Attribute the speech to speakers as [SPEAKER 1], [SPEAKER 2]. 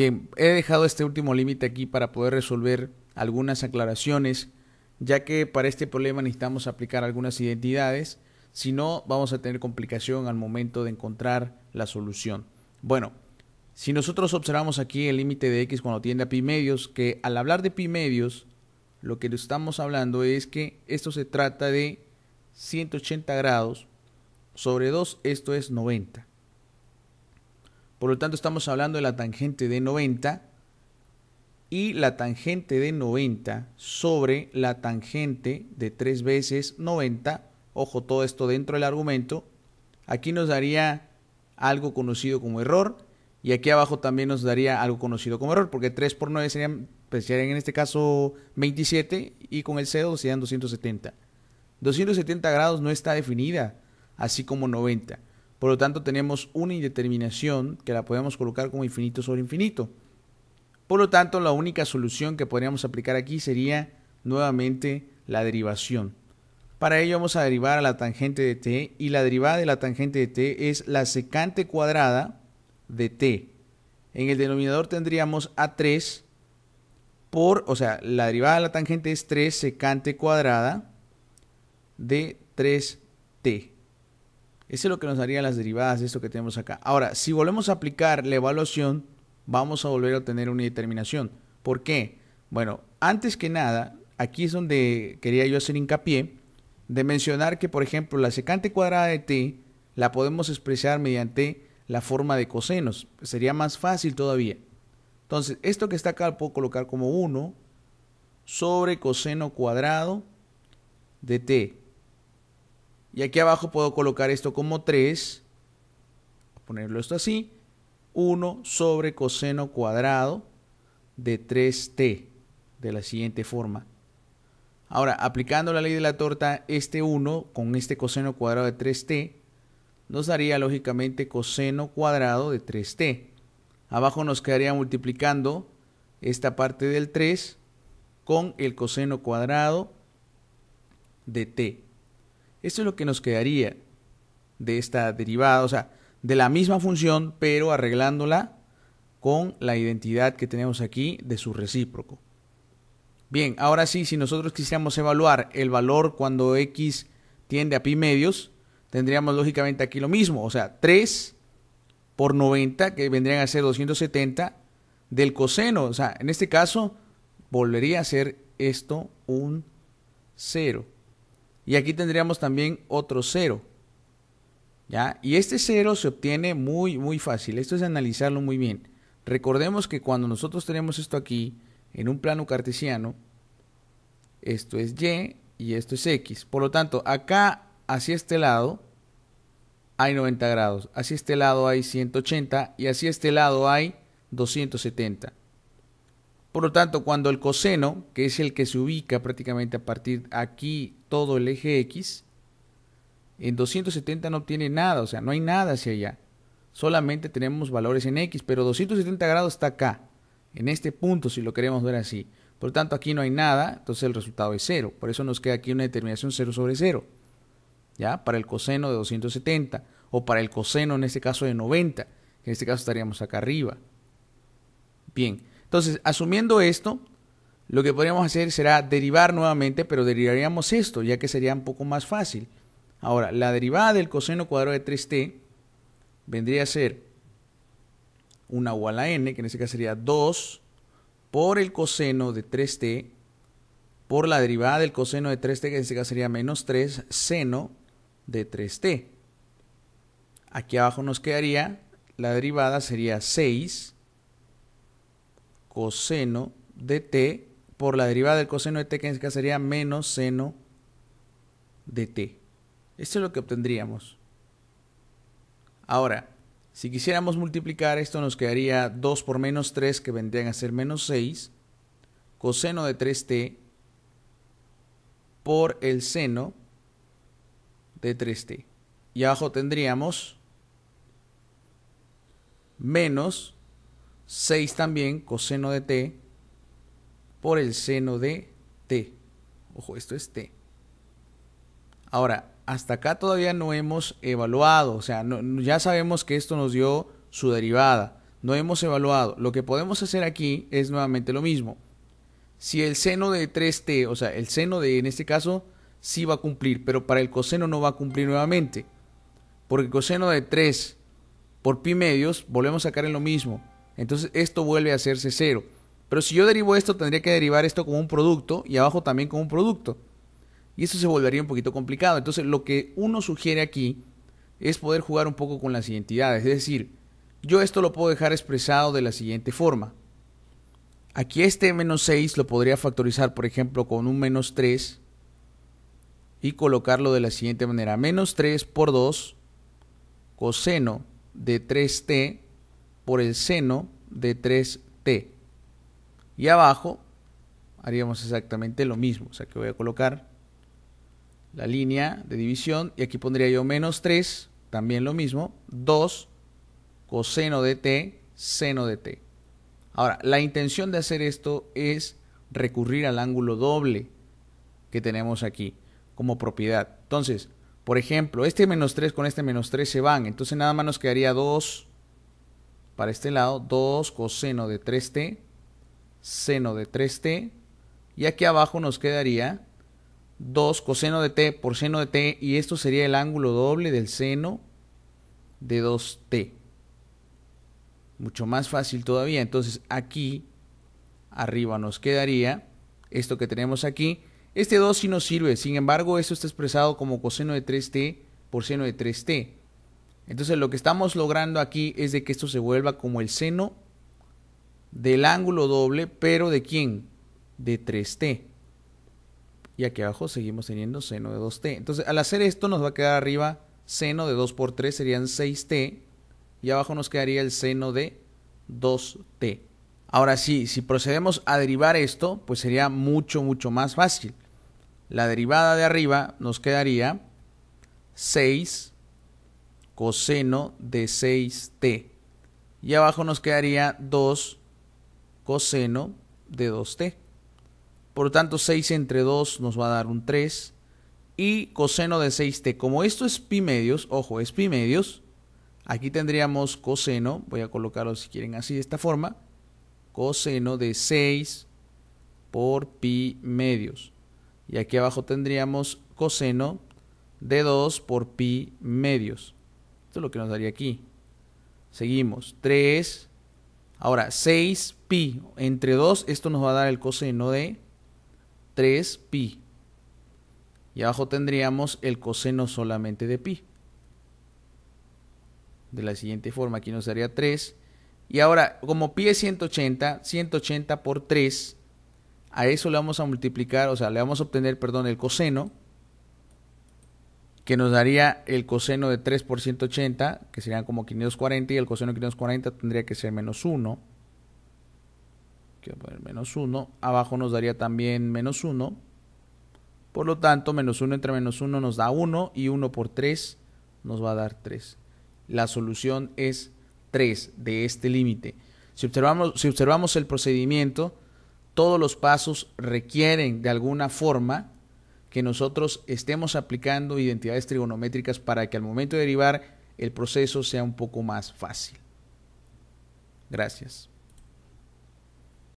[SPEAKER 1] Bien, he dejado este último límite aquí para poder resolver algunas aclaraciones, ya que para este problema necesitamos aplicar algunas identidades, si no vamos a tener complicación al momento de encontrar la solución. Bueno, si nosotros observamos aquí el límite de x cuando tiende a pi medios, que al hablar de pi medios, lo que estamos hablando es que esto se trata de 180 grados sobre 2, esto es 90. Por lo tanto, estamos hablando de la tangente de 90 y la tangente de 90 sobre la tangente de 3 veces 90. Ojo, todo esto dentro del argumento. Aquí nos daría algo conocido como error. Y aquí abajo también nos daría algo conocido como error, porque 3 por 9 pues, serían, en este caso 27 y con el 0 serían 270. 270 grados no está definida, así como 90. Por lo tanto, tenemos una indeterminación que la podemos colocar como infinito sobre infinito. Por lo tanto, la única solución que podríamos aplicar aquí sería nuevamente la derivación. Para ello vamos a derivar a la tangente de t y la derivada de la tangente de t es la secante cuadrada de t. En el denominador tendríamos a3 por, o sea, la derivada de la tangente es 3 secante cuadrada de 3t. Eso es lo que nos daría las derivadas de esto que tenemos acá. Ahora, si volvemos a aplicar la evaluación, vamos a volver a obtener una determinación. ¿Por qué? Bueno, antes que nada, aquí es donde quería yo hacer hincapié de mencionar que, por ejemplo, la secante cuadrada de t la podemos expresar mediante la forma de cosenos. Sería más fácil todavía. Entonces, esto que está acá lo puedo colocar como 1 sobre coseno cuadrado de t. Y aquí abajo puedo colocar esto como 3. Ponerlo esto así. 1 sobre coseno cuadrado de 3t. De la siguiente forma. Ahora, aplicando la ley de la torta, este 1 con este coseno cuadrado de 3t nos daría lógicamente coseno cuadrado de 3t. Abajo nos quedaría multiplicando esta parte del 3 con el coseno cuadrado de t. Esto es lo que nos quedaría de esta derivada, o sea, de la misma función, pero arreglándola con la identidad que tenemos aquí de su recíproco. Bien, ahora sí, si nosotros quisiéramos evaluar el valor cuando x tiende a pi medios, tendríamos lógicamente aquí lo mismo, o sea, 3 por 90, que vendrían a ser 270, del coseno, o sea, en este caso volvería a ser esto un 0. Y aquí tendríamos también otro cero, ¿Ya? Y este cero se obtiene muy, muy fácil. Esto es analizarlo muy bien. Recordemos que cuando nosotros tenemos esto aquí, en un plano cartesiano, esto es Y y esto es X. Por lo tanto, acá hacia este lado hay 90 grados, hacia este lado hay 180 y hacia este lado hay 270. Por lo tanto, cuando el coseno, que es el que se ubica prácticamente a partir aquí todo el eje X, en 270 no obtiene nada, o sea, no hay nada hacia allá. Solamente tenemos valores en X, pero 270 grados está acá, en este punto, si lo queremos ver así. Por lo tanto, aquí no hay nada, entonces el resultado es 0. Por eso nos queda aquí una determinación 0 sobre 0, ¿ya? Para el coseno de 270, o para el coseno en este caso de 90, en este caso estaríamos acá arriba. Bien. Entonces, asumiendo esto, lo que podríamos hacer será derivar nuevamente, pero derivaríamos esto, ya que sería un poco más fácil. Ahora, la derivada del coseno cuadrado de 3t vendría a ser una igual a la n, que en este caso sería 2 por el coseno de 3t por la derivada del coseno de 3t, que en este caso sería menos 3 seno de 3t. Aquí abajo nos quedaría, la derivada sería 6 coseno de t por la derivada del coseno de t, que en este caso sería menos seno de t. Esto es lo que obtendríamos. Ahora, si quisiéramos multiplicar, esto nos quedaría 2 por menos 3, que vendrían a ser menos 6, coseno de 3t por el seno de 3t. Y abajo tendríamos menos 6 también coseno de t por el seno de t. Ojo, esto es t. Ahora, hasta acá todavía no hemos evaluado, o sea, ya sabemos que esto nos dio su derivada, no hemos evaluado. Lo que podemos hacer aquí es nuevamente lo mismo. Si el seno de 3t, o sea, el seno de, en este caso, sí va a cumplir, pero para el coseno no va a cumplir nuevamente. Porque el coseno de 3 por pi medios, volvemos a sacar en lo mismo entonces esto vuelve a hacerse cero. Pero si yo derivo esto, tendría que derivar esto como un producto y abajo también como un producto. Y eso se volvería un poquito complicado. Entonces lo que uno sugiere aquí es poder jugar un poco con las identidades. Es decir, yo esto lo puedo dejar expresado de la siguiente forma. Aquí este menos 6 lo podría factorizar, por ejemplo, con un menos 3 y colocarlo de la siguiente manera. Menos 3 por 2 coseno de 3t por el seno de 3t. Y abajo haríamos exactamente lo mismo. O sea que voy a colocar la línea de división y aquí pondría yo menos 3, también lo mismo, 2 coseno de t, seno de t. Ahora, la intención de hacer esto es recurrir al ángulo doble que tenemos aquí como propiedad. Entonces, por ejemplo, este menos 3 con este menos 3 se van, entonces nada más nos quedaría 2 para este lado 2 coseno de 3t, seno de 3t, y aquí abajo nos quedaría 2 coseno de t por seno de t, y esto sería el ángulo doble del seno de 2t. Mucho más fácil todavía. Entonces aquí arriba nos quedaría esto que tenemos aquí. Este 2 sí nos sirve, sin embargo esto está expresado como coseno de 3t por seno de 3t. Entonces lo que estamos logrando aquí es de que esto se vuelva como el seno del ángulo doble, pero ¿de quién? De 3t. Y aquí abajo seguimos teniendo seno de 2t. Entonces al hacer esto nos va a quedar arriba seno de 2 por 3 serían 6t. Y abajo nos quedaría el seno de 2t. Ahora sí, si procedemos a derivar esto, pues sería mucho, mucho más fácil. La derivada de arriba nos quedaría 6 coseno de 6t. Y abajo nos quedaría 2 coseno de 2t. Por lo tanto, 6 entre 2 nos va a dar un 3. Y coseno de 6t. Como esto es pi medios, ojo, es pi medios, aquí tendríamos coseno, voy a colocarlo si quieren así, de esta forma, coseno de 6 por pi medios. Y aquí abajo tendríamos coseno de 2 por pi medios lo que nos daría aquí. Seguimos. 3. Ahora, 6pi entre 2. Esto nos va a dar el coseno de 3pi. Y abajo tendríamos el coseno solamente de pi. De la siguiente forma, aquí nos daría 3. Y ahora, como pi es 180, 180 por 3, a eso le vamos a multiplicar, o sea, le vamos a obtener, perdón, el coseno que nos daría el coseno de 3 por 180, que serían como 540, y el coseno de 540 tendría que ser menos 1. poner menos 1. Abajo nos daría también menos 1. Por lo tanto, menos 1 entre menos 1 nos da 1, y 1 por 3 nos va a dar 3. La solución es 3 de este límite. Si observamos, si observamos el procedimiento, todos los pasos requieren de alguna forma que nosotros estemos aplicando identidades trigonométricas para que al momento de derivar el proceso sea un poco más fácil. Gracias.